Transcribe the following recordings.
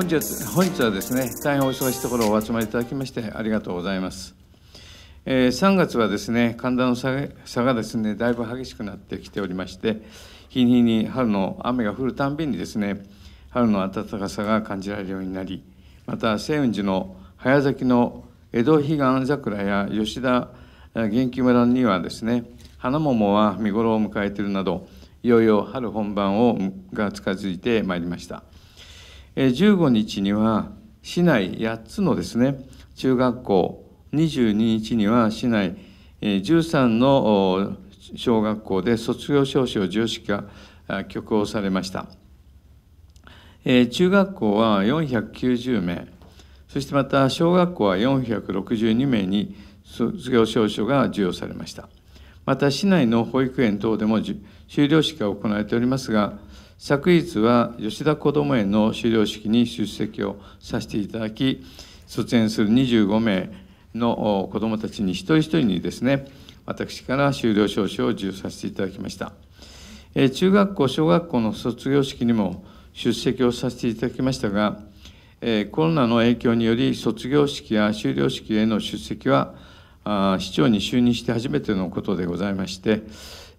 本日本日はですね大変お忙しいところお集まりいただきましてありがとうございます、えー、3月はですね寒暖の差がですねだいぶ激しくなってきておりまして日に日に春の雨が降るたんびにですね春の暖かさが感じられるようになりまた清雲寺の早咲きの江戸彼岸桜や吉田元気村にはですね花桃は見頃を迎えているなどいよいよ春本番をが近づいてまいりました。15日には市内8つのですね中学校22日には市内13の小学校で卒業証書授与式が挙行されました、え中学校は490名そしてまた小学校は462名に卒業証書が授与されましたまた市内の保育園等でも修了式が行われておりますが昨日は吉田こども園の修了式に出席をさせていただき卒園する25名の子どもたちに一人一人にですね私から修了証書を授与させていただきました、中学校小学校の卒業式にも出席をさせていただきましたが、コロナの影響により卒業式や修了式への出席は市長に就任して初めてのことでございまして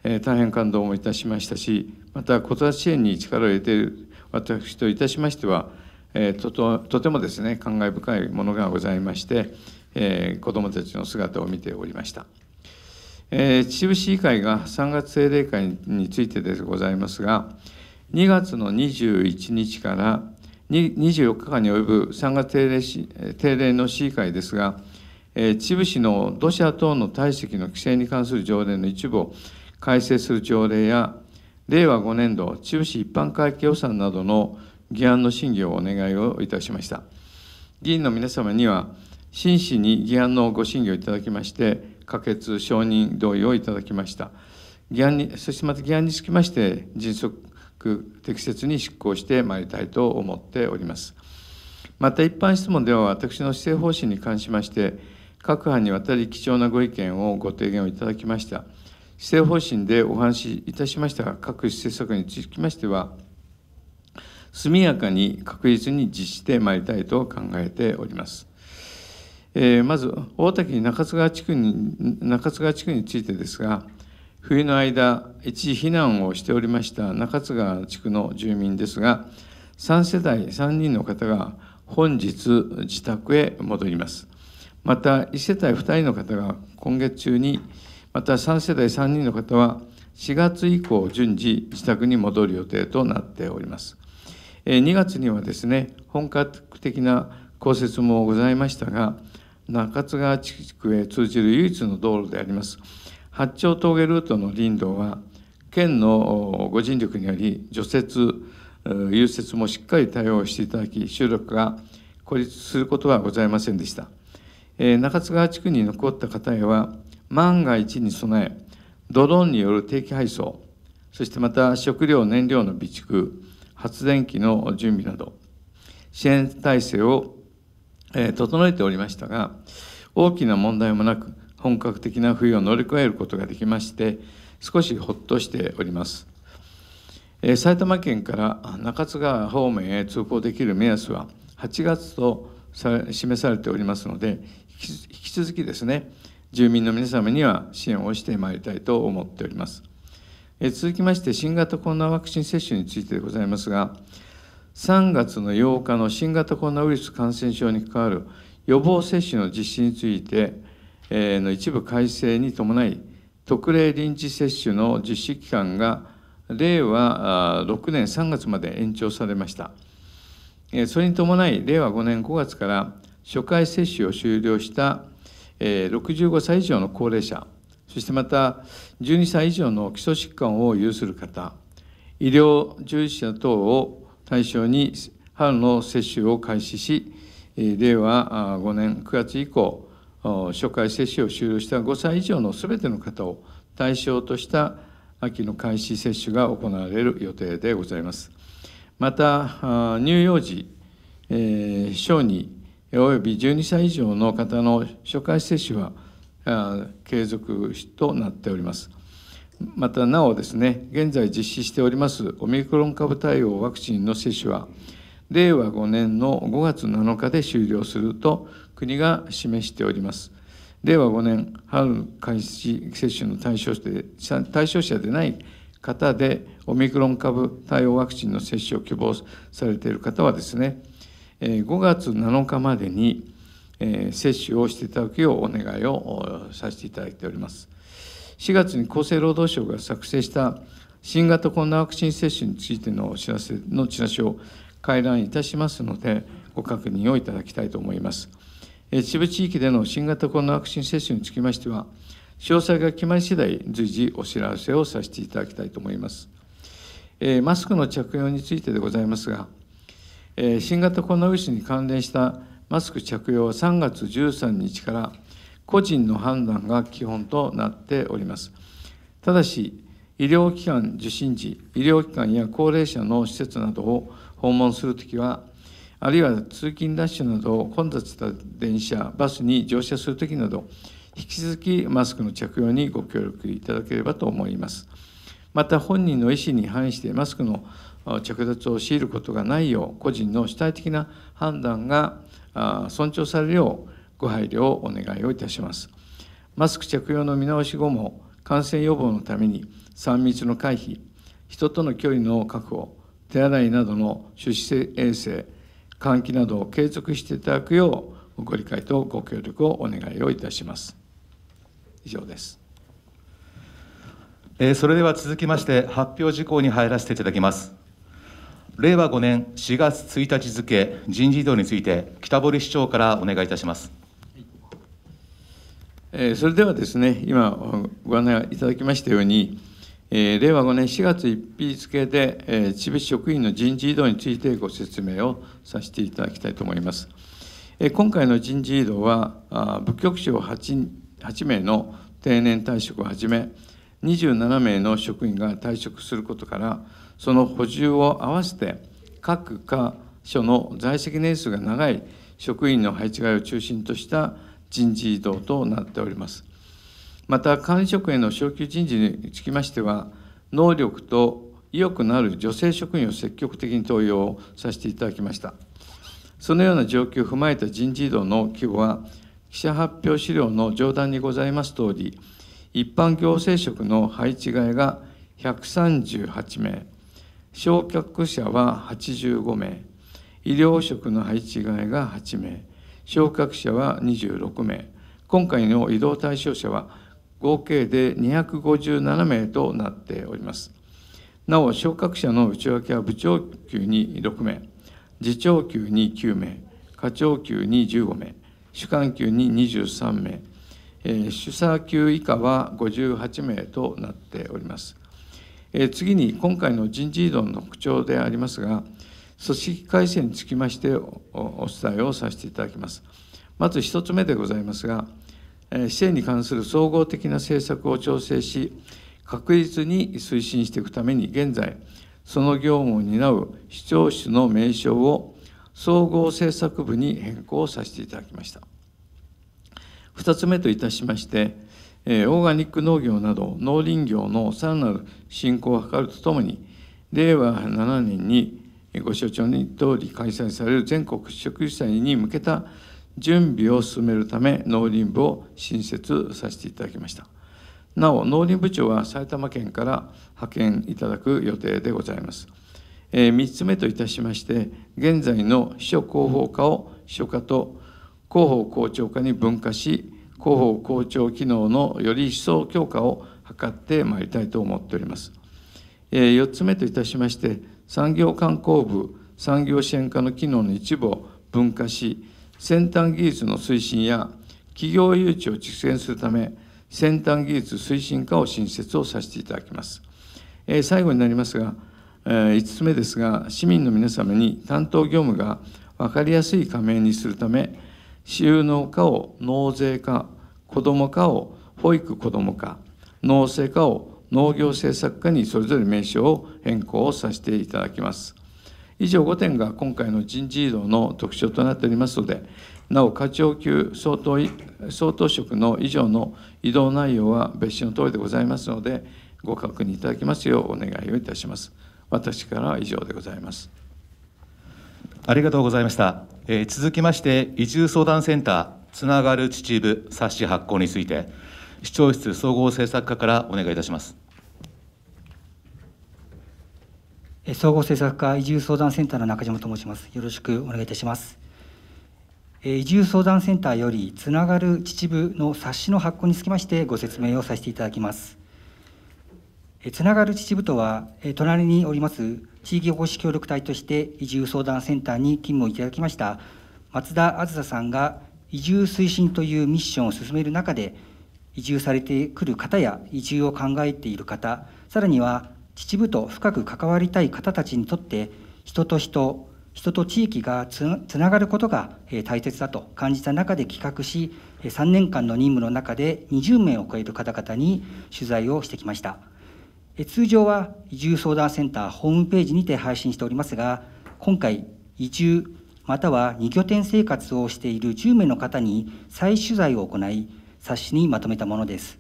えー、大変感動もいたしましたしまた子育て支援に力を入れている私といたしましては、えー、とととてもですね感慨深いものがございまして、えー、子どもたちの姿を見ておりました、えー、秩父市議会が3月定例会についてでございますが2月の21日から24日間に及ぶ3月定例し定例の市議会ですが、えー、秩父市の土砂等の体積の規制に関する条例の一部を改正する条例や令和5年度中止一般会計予算などの議案の審議をお願いをいたしました議員の皆様には真摯に議案のご審議をいただきまして可決承認同意をいただきました議案にそしてまた議案につきまして迅速適切に執行してまいりたいと思っておりますまた一般質問では私の施政方針に関しまして各班にわたり貴重なご意見をご提言をいただきました。施政方針でお話しいたしましたが、各施政策につきましては、速やかに確実に実施してまいりたいと考えております。えー、まず、大滝中津川地区に中津川地区についてですが、冬の間、一時避難をしておりました中津川地区の住民ですが、3世代3人の方が本日自宅へ戻ります。また、1世帯2人の方が今月中に、また3世代3人の方は4月以降順次自宅に戻る予定となっております。2月にはですね本格的な降雪もございましたが中津川地区へ通じる唯一の道路であります八丁峠ルートの林道は県のご尽力により除雪融雪もしっかり対応していただき収録が孤立することはございませんでした中津川地区に残った方へは万が一に備え、ドローンによる定期配送、そしてまた食料、燃料の備蓄、発電機の準備など、支援体制を、え整えておりましたが、大きな問題もなく、本格的な冬を乗り越えることができまして、少しほっとしております。え埼玉県から中津川方面へ通行できる目安は8月と示されておりますので引き続きですね住民の皆様には支援をしてまいりたいと思っております。続きまして、新型コロナワクチン接種についてでございますが、3月の8日の新型コロナウイルス感染症に関わる予防接種の実施についての一部改正に伴い、特例臨時接種の実施期間が令和6年3月まで延長されました。それに伴い、令和5年5月から初回接種を終了した65歳以上の高齢者そしてまた12歳以上の基礎疾患を有する方医療従事者等を対象に春の接種を開始し令和5年9月以降初回接種を終了した5歳以上のすべての方を対象とした秋の開始接種が行われる予定でございます。また乳幼児、えー、小児および12歳以上の方の初回接種は継続となっております。またなおですね、現在実施しておりますオミクロン株対応ワクチンの接種は、令和5年の5月7日で終了すると国が示しております。令和5年春開始接種の対象で対象者でない方でオミクロン株対応ワクチンの接種を希望されている方はですね、5月7日までに接種をしていただくようお願いをさせていただいております。4月に厚生労働省が作成した新型コロナワクチン接種についてのお知らせのチラシを回覧いたしますので、ご確認をいただきたいと思います。秩父地域での新型コロナワクチン接種につきましては、詳細が決まり次第、随時お知らせをさせていただきたいと思います。マスクの着用についてでございますが、新型コロナウイルスに関連したマスク着用は3月13日から個人の判断が基本となっております。ただし、医療機関受診時、医療機関や高齢者の施設などを訪問するときは、あるいは通勤ラッシュなど混雑した電車、バスに乗車するときなど、引き続きマスクの着用にご協力いただければと思います。また本人の意思に反してマスクの着脱を強いることがないよう個人の主体的な判断が尊重されるようご配慮をお願いをいたしますマスク着用の見直し後も感染予防のために3密の回避人との距離の確保手洗いなどの手指衛生換気などを継続していただくようご理解とご協力をお願いをいたします以上ですそれでは続きまして発表事項に入らせていただきます令和5年4月1日付人事異動について北堀市長からお願いいたします。それではですね、今ご案内いただきましたように、令和5年4月1日付で、千葉市職員の人事異動についてご説明をさせていただきたいと思います。今回の人事異動は、部局長 8, 8名の定年退職をはじめ、27名の職員が退職することから、その補充を合わせて各課所の在籍年数が長い職員の配置換えを中心とした人事異動となっておりますまた管理職への昇給人事につきましては能力と意欲のある女性職員を積極的に登用させていただきましたそのような状況を踏まえた人事異動の規模は記者発表資料の上段にございます通り一般行政職の配置換えが138名焼却者は85名医療職の配置替えが8名焼却者は26名今回の移動対象者は合計で257名となっておりますなお昇格者の内訳は部長級に6名次長級に9名課長級に15名主幹級に23名、えー、主査級以下は58名となっておりますえ次に今回の人事異動の特徴でありますが組織改正につきましてお伝えをさせていただきますまず1つ目でございますが、え支援に関する総合的な政策を調整し確実に推進していくために現在その業務を担う市長室の名称を総合政策部に変更させていただきました2つ目といたしましてオーガニック農業など農林業のさらなる振興を図るとともに令和7年にご所長に通り開催される全国植樹祭に向けた準備を進めるため農林部を新設させていただきましたなお農林部長は埼玉県から派遣いただく予定でございます、えー、3つ目といたしまして現在の秘書広報課を秘書課と広報校長課に分化し広報広聴機能のより一層強化を図ってまいりたいと思っております。4つ目といたしまして産業観光部産業支援課の機能の一部を分化し先端技術の推進や企業誘致を実現するため先端技術推進課を新設をさせていただきます。最後になりますが5つ目ですが市民の皆様に担当業務が分かりやすい加盟にするため収納かを納税か子どもかを保育子どもか農政かを農業政策課にそれぞれ名称を変更をさせていただきます。以上5点が今回の人事異動の特徴となっておりますので、なお課長級相当相当職の以上の移動内容は別紙のとおりでございますので、ご確認いただきますようお願いをいたします。私からは以上でございます。ありがとうございました。えー、続きまして、移住相談センター、つながる秩父冊子発行について、市長室総合政策課からお願いいたします。総合政策課移住相談センターの中島と申します。よろしくお願いいたします。え移住相談センターよりつながる秩父の冊子の発行につきましてご説明をさせていただきます。つながる秩父とは、隣におります地域保護協力隊として移住相談センターに勤務をいただきました松田あずささんが移住推進というミッションを進める中で、移住されてくる方や移住を考えている方、さらには秩父と深く関わりたい方たちにとって、人と人、人と地域がつながることが大切だと感じた中で企画し、3年間の任務の中で20名を超える方々に取材をしてきました。通常は移住相談センターホームページにて配信しておりますが、今回、移住または2拠点生活をしている10名の方に再取材を行い、冊子にまとめたものです。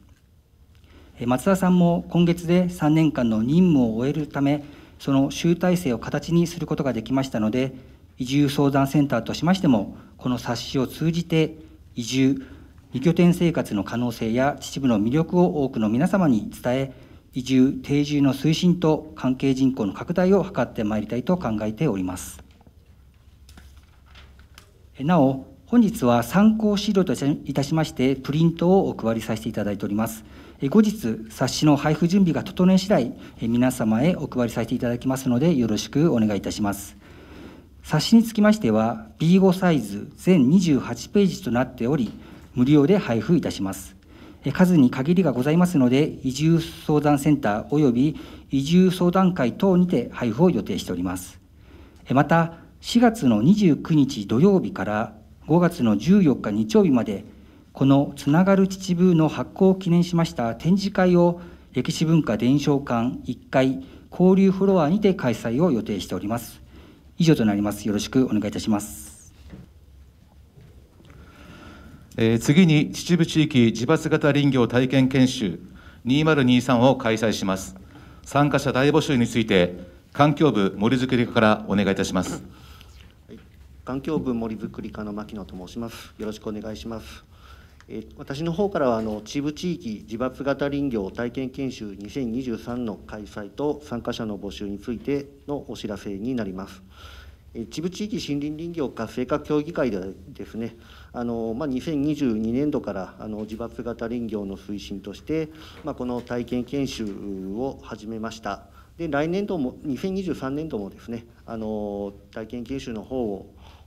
松田さんも今月で3年間の任務を終えるため、その集大成を形にすることができましたので、移住相談センターとしましても、この冊子を通じて、移住、2拠点生活の可能性や秩父の魅力を多くの皆様に伝え、移住定住の推進と関係人口の拡大を図ってまいりたいと考えておりますなお本日は参考資料といたしましてプリントをお配りさせていただいております後日冊子の配布準備が整い次第皆様へお配りさせていただきますのでよろしくお願いいたします冊子につきましては B5 サイズ全28ページとなっており無料で配布いたします数に限りがございますので、移住相談センター及び移住相談会等にて配布を予定しております。また、4月の29日土曜日から5月の14日日曜日まで、このつながる秩父の発行を記念しました展示会を歴史文化伝承館1階交流フロアにて開催を予定しております。以上となります。よろしくお願いいたします。えー、次に秩父地域自伐型林業体験研修2023を開催します参加者大募集について環境部森づくり課からお願いいたします、はい、環境部森づくり課の牧野と申しますよろしくお願いしますえ私の方からはあの秩父地域自伐型林業体験研修2023の開催と参加者の募集についてのお知らせになります。一部地域森林林業活性化協議会でですねあの、まあ、2022年度からあの自伐型林業の推進として、まあ、この体験研修を始めましたで来年度も2023年度もですねあの体験研修の方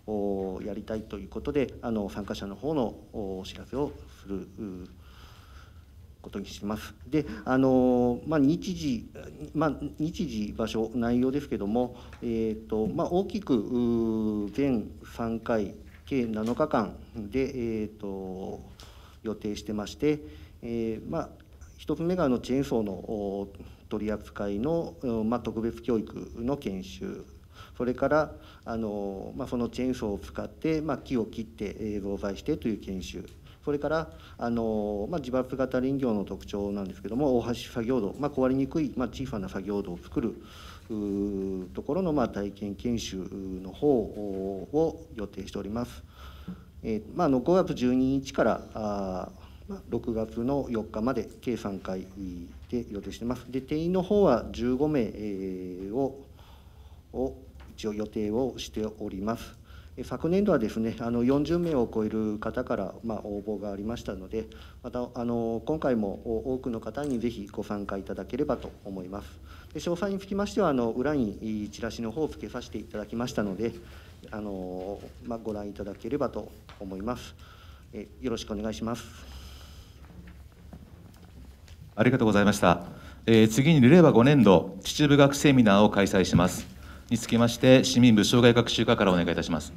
をやりたいということであの参加者の方のお知らせをすることにします。で、あのまあ、日時、まあ、日時、場所、内容ですけども、えーとまあ、大きく全3回、計7日間で、えーと、予定してまして、えーまあ、1つ目があのチェーンソーの取り扱いの、まあ、特別教育の研修。それからあの、まあ、そのチェーンソーを使って、まあ、木を切って、え合材してという研修それからあの、まあ、自伐型林業の特徴なんですけども大橋作業道、まあ、壊れにくい、まあ、小さな作業道を作るところの、まあ、体験研修の方を予定しております。えーまあ、5月12日からあ6月の4日まで計3回で予定してます。で定員の方は15名をを一応予定をしております。昨年度はですねあの40名を超える方から、まあ、応募がありましたのでまたあの今回も多くの方にぜひご参加いただければと思いますで詳細につきましてはあの裏にチラシの方を付けさせていただきましたのであの、まあ、ご覧いただければと思いますえよろしくお願いしますありがとうございました、えー、次に令和5年度秩父学セミナーを開催しますにつきまして市民部障害学習課からお願いいたします。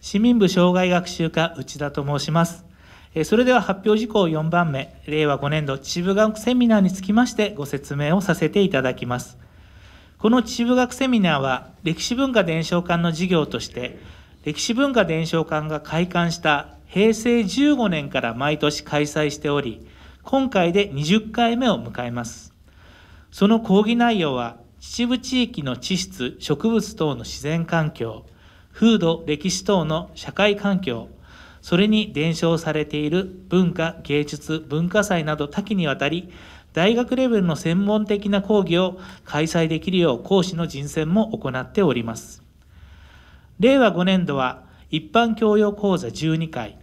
市民部障害学習課内田と申します。それでは発表事項4番目、令和5年度秩父学セミナーにつきましてご説明をさせていただきます。この秩父学セミナーは歴史文化伝承館の事業として、歴史文化伝承館が開館した平成15年から毎年開催しており、今回で20回目を迎えます。その講義内容は、秩父地域の地質、植物等の自然環境、風土、歴史等の社会環境、それに伝承されている文化、芸術、文化祭など多岐にわたり、大学レベルの専門的な講義を開催できるよう講師の人選も行っております。令和5年度は一般教養講座12回、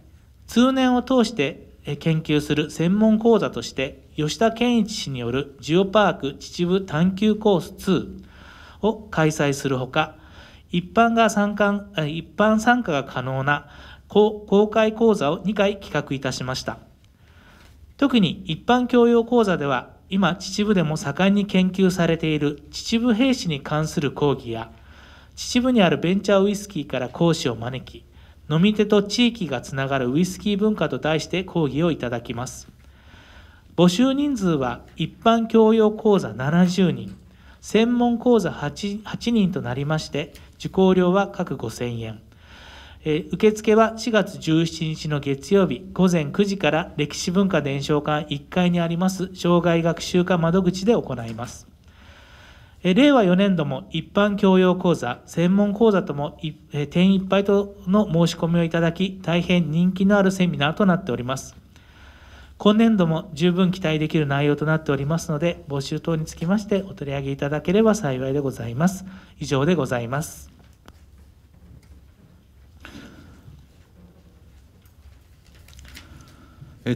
通年を通して研究する専門講座として吉田健一氏によるジオパーク秩父探求コース2を開催するほか一般が参加一般参加が可能な公開講座を2回企画いたしました特に一般教養講座では今秩父でも盛んに研究されている秩父兵士に関する講義や秩父にあるベンチャーウイスキーから講師を招き飲み手と地域がつながるウイスキー文化と題して講義をいただきます。募集人数は一般教養講座70人、専門講座 8, 8人となりまして、受講料は各5000円。え受付は4月17日の月曜日午前9時から歴史文化伝承館1階にあります障害学習課窓口で行います。令和4年度も一般教養講座、専門講座とも点いっぱいとの申し込みをいただき、大変人気のあるセミナーとなっております。今年度も十分期待できる内容となっておりますので、募集等につきましてお取り上げいただければ幸いでございます。以上でございます。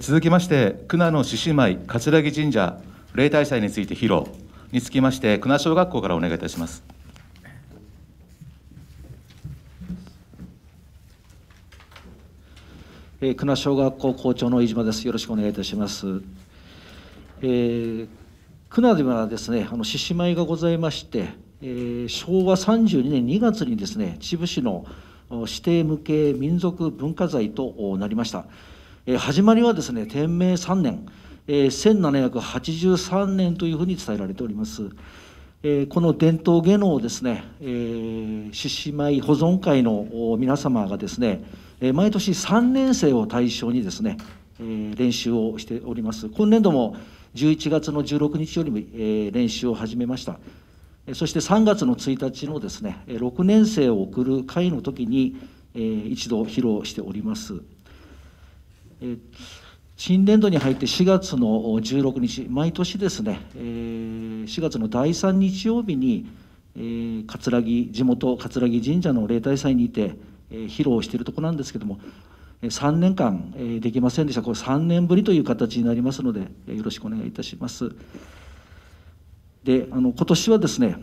続きまして、久難の獅子舞葛城神社例大祭について披露。につきまして、久名小学校からお願いいたします。えー、久名小学校校長の飯島です。よろしくお願いいたします。えー、久名ではですね、あの獅子舞がございまして、えー、昭和32年2月にですね、秩父市の指定無形民族文化財となりました。えー、始まりはですね、天明3年。え1783年というふうに伝えられております。えこの伝統芸能をですね、え獅子舞保存会の皆様がですね、え毎年3年生を対象にですね、え練習をしております。今年度も11月の16日よりも、え練習を始めました。そして3月の1日のですね、6年生を送る会の時に、え一度披露しております。えー新年度に入って4月の16日、毎年ですね、えー、4月の第3日曜日に、えー、葛城地元葛城神社の例大祭にいて、えー、披露しているところなんですけども、3年間、えー、できませんでした、これ3年ぶりという形になりますので、えー、よろしくお願いいたします。であの今年はですね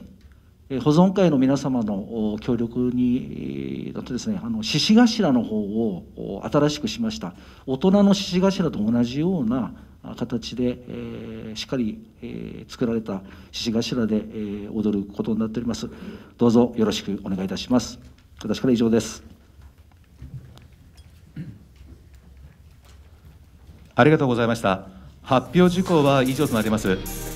保存会の皆様の協力にだとですねあの獅子頭の方を新しくしました大人の獅子頭と同じような形で、えー、しっかり、えー、作られた獅子頭で、えー、踊ることになっておりますどうぞよろしくお願いいたします私から以上ですありがとうございました発表事項は以上となります